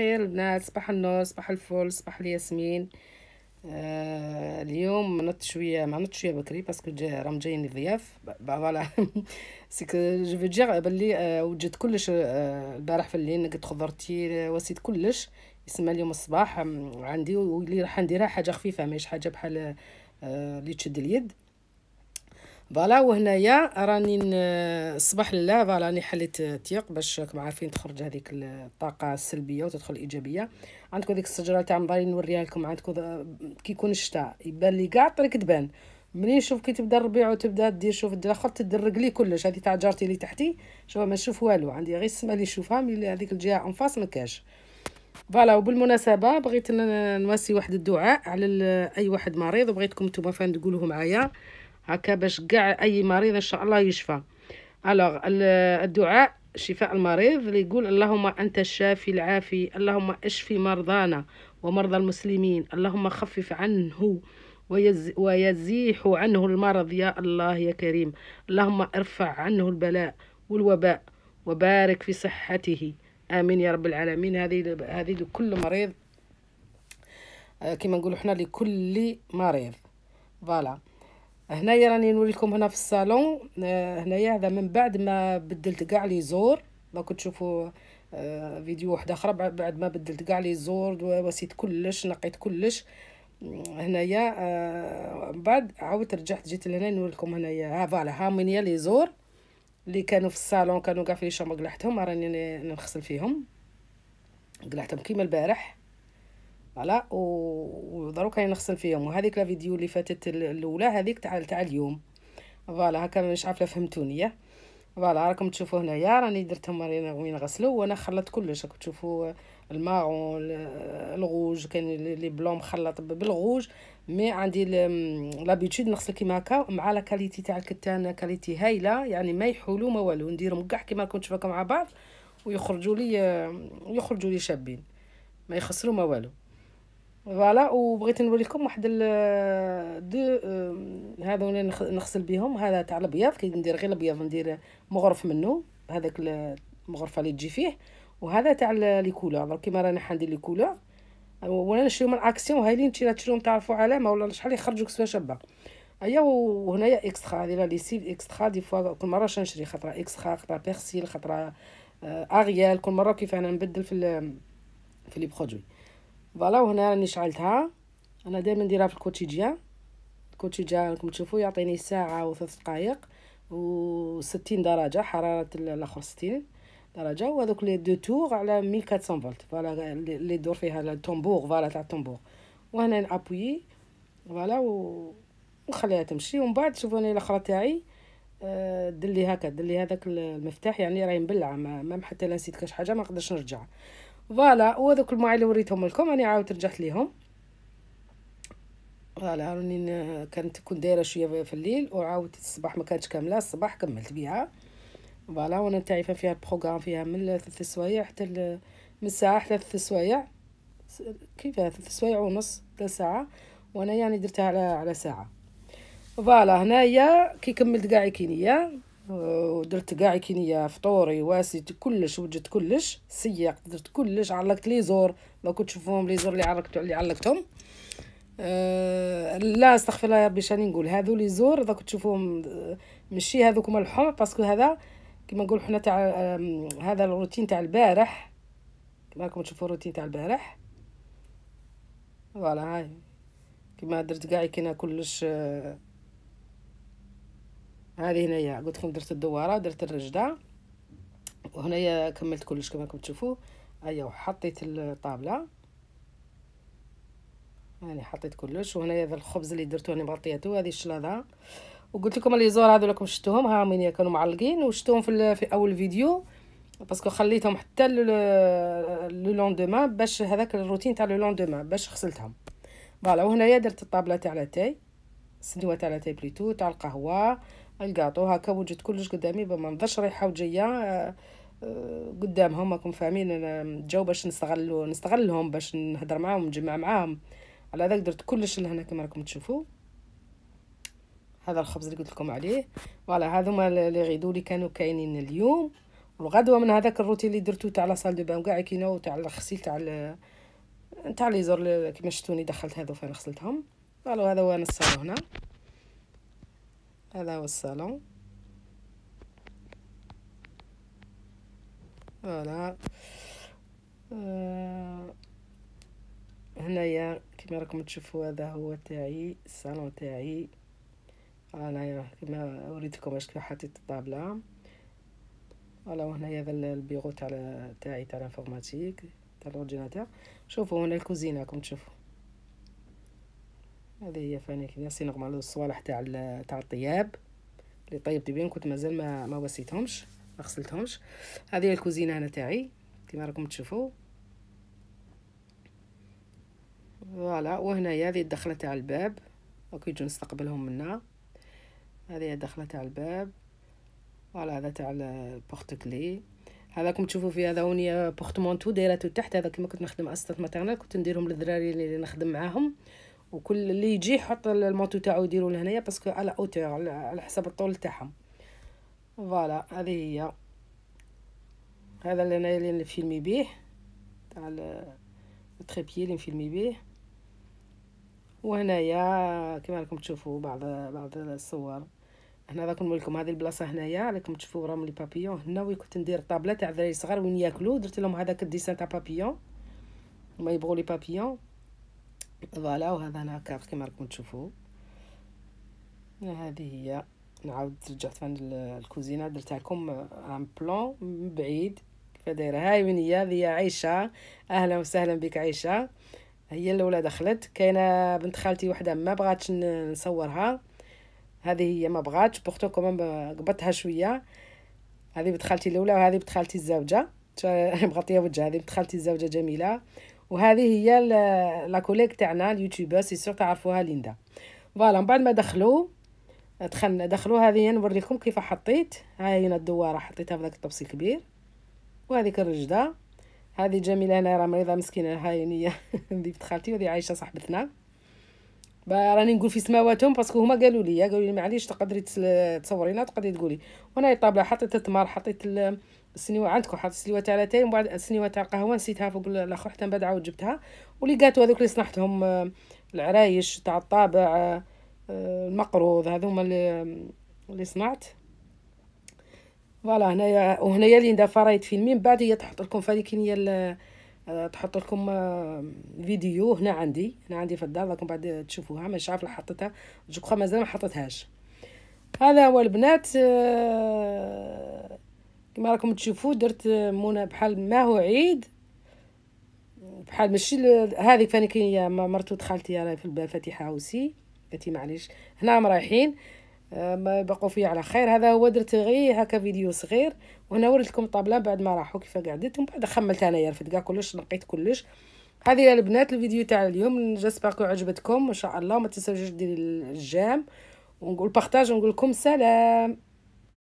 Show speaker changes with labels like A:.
A: الخير البنات صباح النور صباح الفل صباح الياسمين آه اليوم نط شويه ما نط شويه بكري باسكو جا راهم جايين الضياف فوالا كو جو فو دير بلي آه وجدت كلش آه، البارح آه في الليل نقد خضرتي آه، وسيت كلش يسمى اليوم الصباح عندي واللي راح نديرها حاجه خفيفه ماهيش حاجه بحال آه، اللي تشد اليد فوالا وهنايا راني الصباح لله فوالا راني حليت التيق باش راكم عارفين تخرج هذيك الطاقه السلبيه وتدخل الايجابيه عندكم ديك الشجره تاع مضاري نوريها لكم عندكم يكون الشتاء يبان لي كاع الطريق تبان ملي نشوف كي تبدا الربيع وتبدا دير شوف الاخر تدرق لي كلش هذه تاع جارتي اللي تحتي شوف ما نشوف والو عندي غير السما اللي نشوفها مي هذيك الجهه اون فاس ما كاش فوالا وبالمناسبه بغيت نواسي واحد الدعاء على اي واحد مريض وبغيتكم نتوما فان تقولوه معايا هكا باش كاع اي مريض ان شاء الله يشفى الوغ الدعاء شفاء المريض اللي يقول اللهم انت الشافي العافي اللهم اشفي مرضانا ومرضى المسلمين اللهم خفف عنه ويز ويزيح عنه المرض يا الله يا كريم اللهم ارفع عنه البلاء والوباء وبارك في صحته امين يا رب العالمين هذه هذه لكل مريض آه، كما نقولوا حنا لكل مريض فوالا هنايا راني نوريكم هنا في الصالون آه، هنايا هذا من بعد ما بدلت كاع لي زور دونك تشوفوا آه، فيديو واحد اخر بعد ما بدلت كاع لي زور وسيت كلش نقيت كلش هنايا آه، من بعد عاودت رجعت جيت لهنا نوريكم هنايا ها فوالا ها منيا لي زور اللي كانوا في الصالون كانوا كاع في لي شامبر قلعتهم راني نغسل فيهم قلعتهم كيما البارح فوالا ودروك راني نغسل فيهم وهذيك لا فيديو اللي فاتت الاولى هذيك تاع تاع اليوم فوالا هكا مش عارفه فهمتوني فوالا راكم تشوفوا هنايا راني درتهم راني وين غسلوا وانا خلطت كلش راكم تشوفوا الماعون الغوج كان لي بلون مخلط بالغوج مي عندي لابيتود نغسل كيما هكا مع لا كاليتي تاع الكتان كاليتي هايله يعني ما يحولوا ما والو نديرهم كاع كيما راكم تشوفوا مع بعض ويخرجوا لي يخرجوا لي شابين ما يخسروا ما والو فوالا وبغيت نوريكم واحد آه، دو هذا آه، نغسل بهم هذا تاع الابيض كي ندير غير الابيض ندير مغرف منه هذاك المغرفه اللي تجي فيه وهذا تاع لي كولور دونك كيما رانا حندير لي كولور وانا نشريو من اكسيون هايلين تشي تشريهم تعرفوا علامه ولا شحال يخرجوا كسوه شابه هيا وهنايا اكسترا هذه لا ليسيف اكسترا دي فوا كل مره نشري خطره اكسترا خطره بيرسيل خطره اريال آه، كل مره كيف انا نبدل في في لي برودوي فوالا وهنا راني شعلتها انا دائما نديرها في الكوتيجيا الكوتيجيا راكم تشوفوا يعطيني ساعه وثلاث دقائق وستين درجه حراره الاخر ستين درجه وهذوك لي دو تور على 1400 فولت فوالا اللي دور فيها الطنبور فوالا تاع الطنبور وهنا نابوي فوالا و... ونخليها تمشي ومن بعد شوفوني الاخرى تاعي آه، دلي هكا دلي هذاك المفتاح يعني راهي مبلعه ما حتى لا نسيت كاش حاجه ما نقدرش نرجع فوالا وهذوك الماعي اللي وريتهم لكم راني عاود رجعت ليهم فوالا راني كانت كنت دايره شويه في الليل وعاودت الصباح ما كانتش كامله الصباح كملت بيها فوالا وانا تاعي فيها البروغرام فيها من ثلاث سوايع حتى من الساعه حتى ثلاث سوايع كيف ثلاث سوايع ونص ثلاث ساعه وانا يعني درتها على على ساعه فوالا هنايا كي كملت كاع كينيا ودرت آه، كاع كينيا فطوري واسيت كلش وجدت كلش سيق درت كلش علقت لي زور ما كنت تشوفوهم لي زور اللي علقت اللي علقتهم أه لا استغفر الله يا ربي شاني نقول هذو لي زور اذا تشوفوهم آه، ماشي هذوك هما الحمر باسكو هذا كما نقول حنا تاع هذا الروتين تاع البارح كما راكم تشوفوا الروتين تاع البارح فوالا هاي كما درت كاع كنا كلش أه هذه هنايا قلت لكم درت الدواره درت الرجده وهنايا كملت كلش كما راكم تشوفوا ايا أيوة، وحطيت الطابله هاني يعني حطيت كلش وهنايا هذا الخبز اللي درتو انا مغطيته هذه الشلاضه وقلت لكم لي زور هذو راكم شفتوهم ها من كانوا معلقين وشفتوهم في, في اول فيديو باسكو خليتهم حتى لو لوندومان باش هذاك الروتين تاع لو لوندومان باش غسلتهم فوالا وهنايا درت الطابله تاع لاتاي السندوه تاع لاتاي بليتو تاع القهوه القاطو هكا وجد كلش قدامي بما نضش ريحه وجيه آه، قدامهم راكم فاهمين انا جاو باش نستغلو نستغلهم باش نهضر معاهم نجمع معاهم على هذا درت كلش لهنا كما راكم تشوفوا هذا الخبز اللي قلت لكم عليه فوالا هذوما لي غيدو اللي كانوا كاينين اليوم والغدوه من هذاك الروتين اللي درتو تاع لا سال دو بان كاع كينو تاع الغسيل تاع تاع لي زور كيما شفتوني دخلت هذو فين غسلتهم فوالا هذا هو نصارو هنا هذا هو الصالون فوالا آه هنايا كما راكم تشوفوا هذا هو تاعي الصالون تاعي انا كما وريتكم اش كيف حطيت الطابله فوالا وهنايا هذا البيرو تاع تاعي تاع الانفورماتيك تاع الاورديناتور شوفوا هنا الكوزينه راكم تشوفوا هذه هي فاني كذا سينغ على الصوالح تاع تاع الطياب اللي طيبت بيهم كنت مازال ما ما وسيتهمش ما غسلتهمش هذه هي الكوزينه هنا تاعي كما راكم تشوفوا فوالا وهنايا هذه الدخله تاع الباب اوكي يجوا نستقبلهم منا هذه الدخله تاع الباب فوالا هذا تاع البورت كلي هذاكم تشوفوا فيه هذا اونيه بورتمونتو دايره تحت هذا كما كنت نخدم اسطات ماتيرنال كنت نديرهم للدراري اللي نخدم معاهم وكل اللي يجي يحط الموتو تاعو يديرو لهنايا باسكو على اوتور على حسب الطول تاعهم فوالا هذه هي هذا اللي انا اللي نفيلمي بيه تاع التريبيي اللي نفيلمي بيه وهنايا كما راكم تشوفوا بعض بعض الصور هنا راكم نقول لكم هذه البلاصه هنايا راكم تشوفوا راهم لي بابيون هنا وي كنت ندير طابله تاع دراري صغار وين ياكلوا درت لهم هذاك الديسان تاع بابيون هما يبغوا لي بابيون فوالا وهذا انا كافت كما راكم تشوفوا هذه هي نعاود رجعت الكوزينه درت لكم ان بلون من بعيد كيف دايره هاي من هي هذه عيشه اهلا وسهلا بك عيشه هي الاولى دخلت كاينه بنت خالتي وحده ما بغاتش نصورها هذه هي ما بغاتش بورتو كومون قبطها شويه هذه بنت خالتي الاولى وهذه بنت خالتي الزوجه مغطيه وجهها هذه بنت خالتي الزوجه جميله وهذه هي لا كوليك تاعنا اليوتيوبر سي سور تعرفوها ليندا فوالا من بعد ما دخلوا دخلنا دخلوا هذه نوريكم كيف حطيت هاي هي الدواره حطيتها في ذاك الطبسي الكبير وهذيك الرجده هذه جميله هنا راه مريضه مسكينه هاي هي بنت خالتي وهذه عايشه صاحبتنا راني نقول في سماواتهم باسكو هما قالوا لي قالوا لي معليش تقدري تصورينا تقدري تقولي وانا الطابله حطيت التمر حطيت السنيوه عندكم حطيت السنيوه تاع لاتاي ومن بعد السنيوه تاع القهوه نسيتها فوق الاخر حتى من بعد عاود جبتها ولي كاتو هذوك اللي صنعتهم آه، العرايش تاع الطابع آه، آه، المقروض هذوما اللي صنعت فوالا هنايا وهنايا ليندا فريت فيلمين بعد هي تحط لكم فهذيك هي آه، تحط لكم آه، فيديو هنا عندي هنا عندي في الدار راكم بعد تشوفوها مش عارفه حطيتها جو كخوا مازال ما حطيتهاش هذا هو البنات آه، كما راكم تشوفوا درت منى بحال ما هو عيد بحال ماشي هذه فاني كاين مرتو خالتي راهي في الفاتحه اوسي قالت معليش هنا رايحين ما يبقوا فيه على خير هذا هو درت غير هكا فيديو صغير وهنا لكم الطابله بعد ما راحوا كيف قعدت ومن بعد خملت انايا رفدت كاع كلش نقيت كلش هذه يا البنات الفيديو تاع اليوم جيسبر عجبتكم ان شاء الله ما تنساوش ديري الجام ونقول بارطاج ونقول لكم سلام